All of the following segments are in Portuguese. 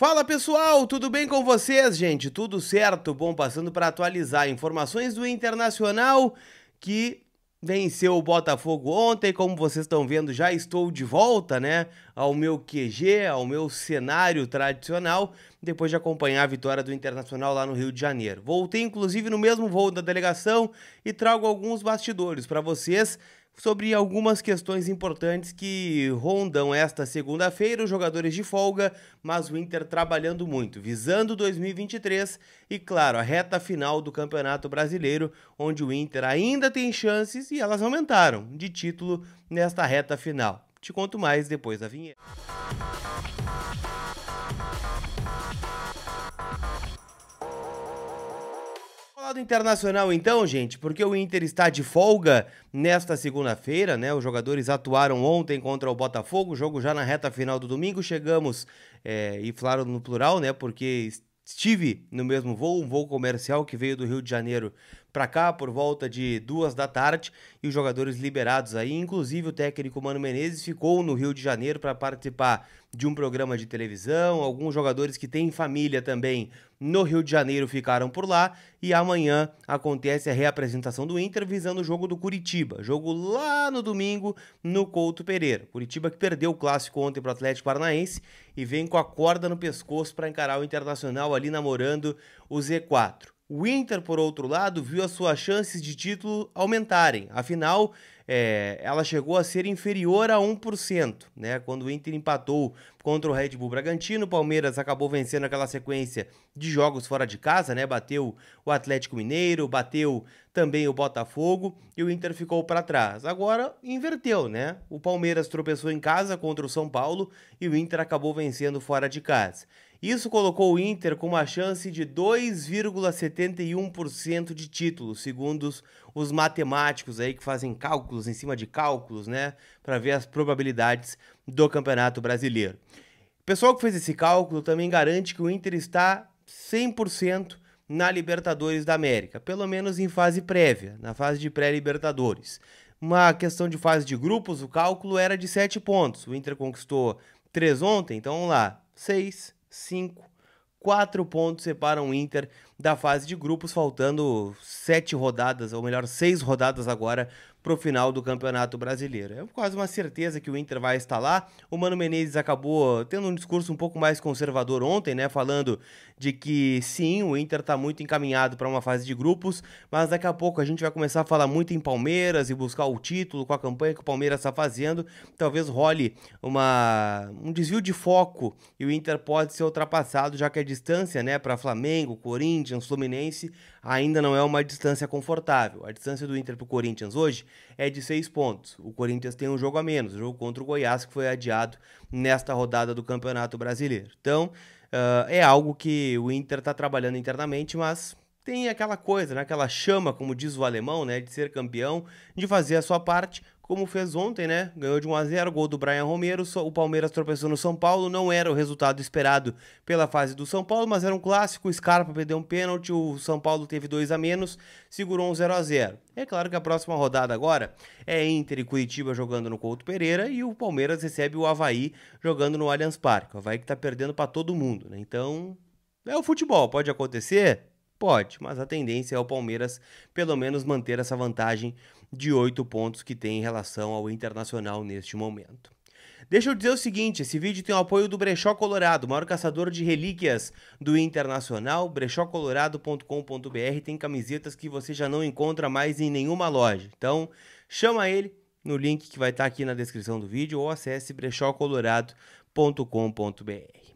Fala pessoal, tudo bem com vocês, gente? Tudo certo? Bom, passando para atualizar informações do Internacional que venceu o Botafogo ontem. Como vocês estão vendo, já estou de volta, né, ao meu QG, ao meu cenário tradicional, depois de acompanhar a vitória do Internacional lá no Rio de Janeiro. Voltei inclusive no mesmo voo da delegação e trago alguns bastidores para vocês sobre algumas questões importantes que rondam esta segunda-feira, os jogadores de folga, mas o Inter trabalhando muito, visando 2023 e, claro, a reta final do Campeonato Brasileiro, onde o Inter ainda tem chances e elas aumentaram de título nesta reta final. Te conto mais depois da vinheta. do Internacional então, gente, porque o Inter está de folga nesta segunda-feira, né? Os jogadores atuaram ontem contra o Botafogo, jogo já na reta final do domingo. Chegamos, é, e falaram no plural, né? Porque estive no mesmo voo, um voo comercial que veio do Rio de Janeiro para cá por volta de duas da tarde e os jogadores liberados aí, inclusive o técnico Mano Menezes ficou no Rio de Janeiro para participar de um programa de televisão. Alguns jogadores que têm família também no Rio de Janeiro ficaram por lá e amanhã acontece a reapresentação do Inter visando o jogo do Curitiba, jogo lá no domingo no Couto Pereira. Curitiba que perdeu o clássico ontem para o Atlético Paranaense e vem com a corda no pescoço para encarar o Internacional ali namorando o Z4. O Inter, por outro lado, viu as suas chances de título aumentarem. Afinal, é, ela chegou a ser inferior a 1%, né? Quando o Inter empatou contra o Red Bull Bragantino, o Palmeiras acabou vencendo aquela sequência de jogos fora de casa, né? Bateu o Atlético Mineiro, bateu também o Botafogo e o Inter ficou para trás. Agora inverteu, né? O Palmeiras tropeçou em casa contra o São Paulo e o Inter acabou vencendo fora de casa. Isso colocou o Inter com uma chance de 2,71% de título, segundo os matemáticos aí que fazem cálculos em cima de cálculos, né, para ver as probabilidades do Campeonato Brasileiro. O pessoal que fez esse cálculo também garante que o Inter está 100% na Libertadores da América, pelo menos em fase prévia, na fase de pré-Libertadores. Uma questão de fase de grupos, o cálculo era de 7 pontos. O Inter conquistou 3 ontem, então vamos lá, 6 5. Quatro pontos separam o Inter da fase de grupos, faltando sete rodadas, ou melhor, seis rodadas agora para o final do Campeonato Brasileiro. É quase uma certeza que o Inter vai estar lá. O Mano Menezes acabou tendo um discurso um pouco mais conservador ontem, né? Falando de que sim, o Inter está muito encaminhado para uma fase de grupos, mas daqui a pouco a gente vai começar a falar muito em Palmeiras e buscar o título com a campanha que o Palmeiras está fazendo. Talvez role uma, um desvio de foco e o Inter pode ser ultrapassado, já que a distância, né, para Flamengo, Corinthians, Fluminense ainda não é uma distância confortável. A distância do Inter para o Corinthians hoje é de seis pontos. O Corinthians tem um jogo a menos, o jogo contra o Goiás, que foi adiado nesta rodada do Campeonato Brasileiro. Então, uh, é algo que o Inter está trabalhando internamente, mas tem aquela coisa, né? aquela chama, como diz o alemão, né? de ser campeão, de fazer a sua parte como fez ontem, né? Ganhou de 1 a 0 gol do Brian Romero. O Palmeiras tropeçou no São Paulo. Não era o resultado esperado pela fase do São Paulo, mas era um clássico. O Scarpa perdeu um pênalti. O São Paulo teve dois a menos, segurou um 0 a 0 É claro que a próxima rodada agora é Inter e Curitiba jogando no Couto Pereira e o Palmeiras recebe o Havaí jogando no Allianz Parque. O Havaí que tá perdendo para todo mundo, né? Então, é o futebol, pode acontecer. Pode, mas a tendência é o Palmeiras pelo menos manter essa vantagem de oito pontos que tem em relação ao Internacional neste momento. Deixa eu dizer o seguinte: esse vídeo tem o apoio do Brechó Colorado, maior caçador de relíquias do Internacional. brechócolorado.com.br tem camisetas que você já não encontra mais em nenhuma loja. Então, chama ele no link que vai estar aqui na descrição do vídeo ou acesse brechócolorado.com.br.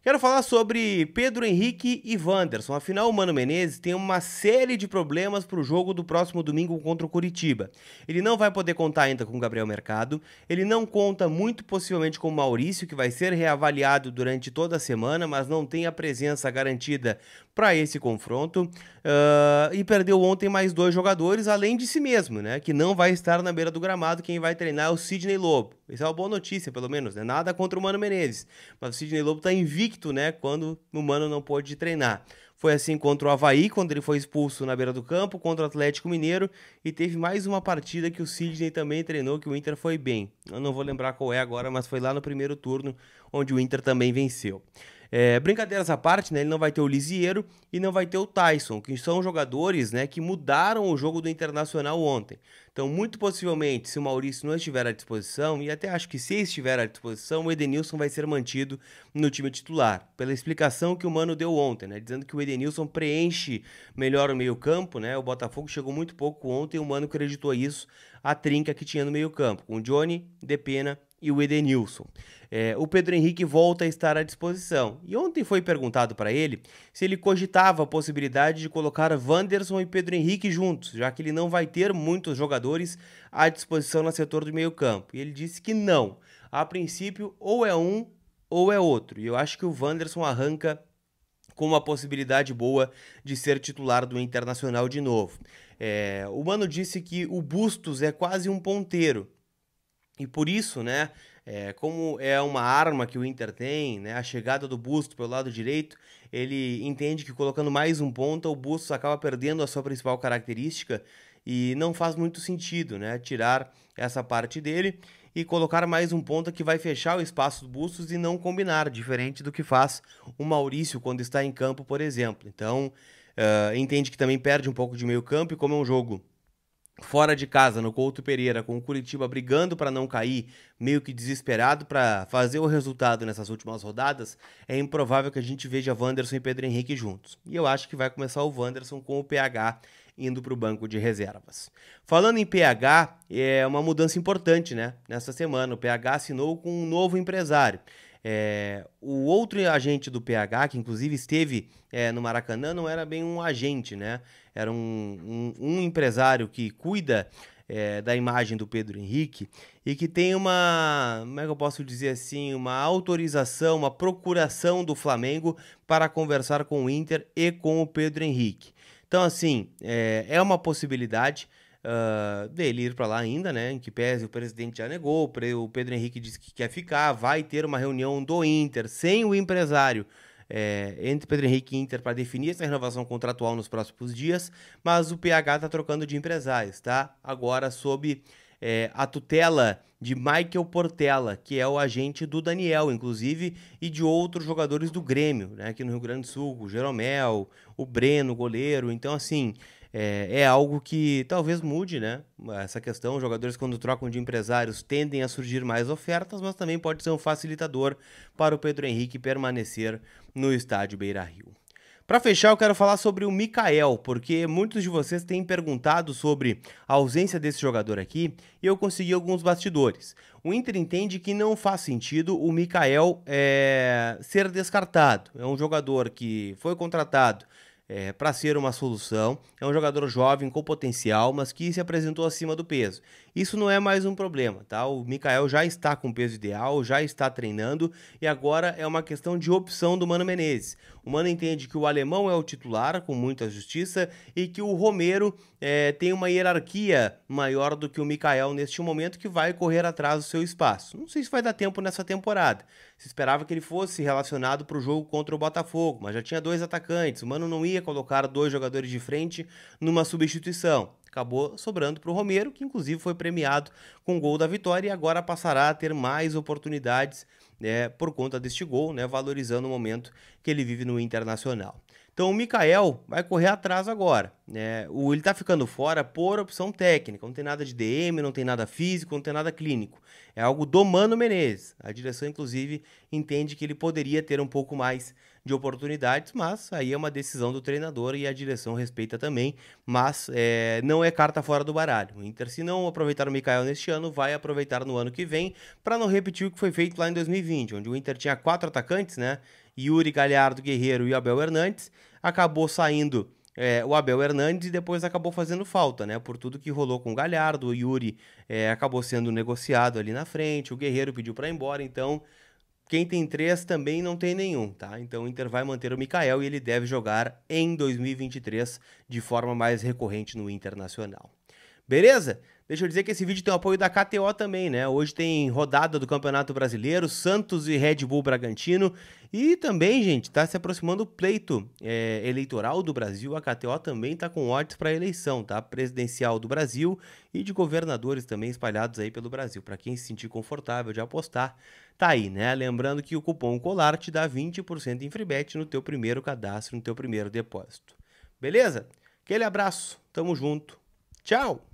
Quero falar sobre Pedro Henrique e Wanderson. Afinal, o Mano Menezes tem uma série de problemas para o jogo do próximo domingo contra o Curitiba. Ele não vai poder contar ainda com o Gabriel Mercado, ele não conta muito possivelmente com o Maurício, que vai ser reavaliado durante toda a semana, mas não tem a presença garantida para esse confronto. Uh, e perdeu ontem mais dois jogadores, além de si mesmo, né? Que não vai estar na beira do gramado. Quem vai treinar é o Sidney Lobo. Isso é uma boa notícia, pelo menos, né? Nada contra o Mano Menezes. Mas o Sidney Lobo tá invicto, né? Quando o Mano não pôde treinar. Foi assim contra o Havaí, quando ele foi expulso na beira do campo, contra o Atlético Mineiro. E teve mais uma partida que o Sidney também treinou, que o Inter foi bem. Eu não vou lembrar qual é agora, mas foi lá no primeiro turno, onde o Inter também venceu. É, brincadeiras à parte, né, ele não vai ter o Lisieiro e não vai ter o Tyson, que são jogadores né, que mudaram o jogo do Internacional ontem. Então, muito possivelmente, se o Maurício não estiver à disposição, e até acho que se estiver à disposição, o Edenilson vai ser mantido no time titular. Pela explicação que o Mano deu ontem, né? Dizendo que o Edenilson preenche melhor o meio-campo, né? O Botafogo chegou muito pouco ontem, o Mano acreditou isso, a trinca que tinha no meio-campo, com Johnny, Depena e o Edenilson. É, o Pedro Henrique volta a estar à disposição. E ontem foi perguntado para ele se ele cogitava a possibilidade de colocar Wanderson e Pedro Henrique juntos, já que ele não vai ter muitos jogadores à disposição no setor do meio-campo. E ele disse que não. A princípio, ou é um ou é outro. E eu acho que o Wanderson arranca com uma possibilidade boa de ser titular do Internacional de novo. É, o Mano disse que o Bustos é quase um ponteiro e por isso, né, é, como é uma arma que o Inter tem, né, a chegada do Busto pelo lado direito, ele entende que colocando mais um ponta, o Busto acaba perdendo a sua principal característica e não faz muito sentido, né, tirar essa parte dele e colocar mais um ponta que vai fechar o espaço do Bustos e não combinar, diferente do que faz o Maurício quando está em campo, por exemplo. Então, uh, entende que também perde um pouco de meio campo e como é um jogo fora de casa, no Couto Pereira, com o Curitiba brigando para não cair, meio que desesperado para fazer o resultado nessas últimas rodadas, é improvável que a gente veja Wanderson e Pedro Henrique juntos. E eu acho que vai começar o Wanderson com o PH indo para o banco de reservas. Falando em PH, é uma mudança importante, né? Nessa semana, o PH assinou com um novo empresário. É, o outro agente do PH, que inclusive esteve é, no Maracanã, não era bem um agente, né? Era um, um, um empresário que cuida é, da imagem do Pedro Henrique e que tem uma, como é que eu posso dizer assim, uma autorização, uma procuração do Flamengo para conversar com o Inter e com o Pedro Henrique. Então, assim, é, é uma possibilidade dele ir para lá ainda, né? Em que pese o presidente já negou, o Pedro Henrique disse que quer ficar, vai ter uma reunião do Inter sem o empresário. É, entre Pedro Henrique e Inter para definir essa renovação contratual nos próximos dias, mas o PH está trocando de empresários, tá? Agora sob é, a tutela de Michael Portela, que é o agente do Daniel, inclusive, e de outros jogadores do Grêmio, né? Aqui no Rio Grande do Sul, o Jeromel, o Breno, o goleiro. Então, assim, é, é, algo que talvez mude, né? Essa questão, os jogadores quando trocam de empresários tendem a surgir mais ofertas, mas também pode ser um facilitador para o Pedro Henrique permanecer no estádio Beira-Rio. Para fechar, eu quero falar sobre o Mikael, porque muitos de vocês têm perguntado sobre a ausência desse jogador aqui e eu consegui alguns bastidores. O Inter entende que não faz sentido o Mikael é, ser descartado. É um jogador que foi contratado é, para ser uma solução. É um jogador jovem com potencial, mas que se apresentou acima do peso. Isso não é mais um problema, tá? O Mikael já está com peso ideal, já está treinando e agora é uma questão de opção do Mano Menezes. O Mano entende que o alemão é o titular, com muita justiça, e que o Romero é, tem uma hierarquia maior do que o Mikael neste momento, que vai correr atrás do seu espaço. Não sei se vai dar tempo nessa temporada. Se esperava que ele fosse relacionado para o jogo contra o Botafogo, mas já tinha dois atacantes. O Mano não ia colocar dois jogadores de frente numa substituição. Acabou sobrando para o Romero, que inclusive foi pre premiado com o gol da vitória e agora passará a ter mais oportunidades né, por conta deste gol, né, valorizando o momento que ele vive no Internacional. Então o Mikael vai correr atrás agora. Né? O, ele está ficando fora por opção técnica. Não tem nada de DM, não tem nada físico, não tem nada clínico. É algo do Mano Menezes. A direção, inclusive, entende que ele poderia ter um pouco mais de oportunidades, mas aí é uma decisão do treinador e a direção respeita também, mas é, não é carta fora do baralho. O Inter, se não aproveitar o Mikael neste ano, vai aproveitar no ano que vem, para não repetir o que foi feito lá em 2020, onde o Inter tinha quatro atacantes, né? Yuri Galhardo Guerreiro e Abel Hernandes, acabou saindo é, o Abel Hernandes e depois acabou fazendo falta, né? Por tudo que rolou com o Galhardo, o Yuri é, acabou sendo negociado ali na frente, o Guerreiro pediu para ir embora, então quem tem três também não tem nenhum, tá? Então o Inter vai manter o Mikael e ele deve jogar em 2023 de forma mais recorrente no Internacional. Beleza? Deixa eu dizer que esse vídeo tem o apoio da KTO também, né? Hoje tem rodada do Campeonato Brasileiro, Santos e Red Bull Bragantino. E também, gente, tá se aproximando o pleito é, eleitoral do Brasil. A KTO também tá com ordens para eleição, tá? Presidencial do Brasil e de governadores também espalhados aí pelo Brasil. Para quem se sentir confortável de apostar, tá aí, né? Lembrando que o cupom COLAR te dá 20% em freebet no teu primeiro cadastro, no teu primeiro depósito. Beleza? Aquele abraço, tamo junto. Tchau!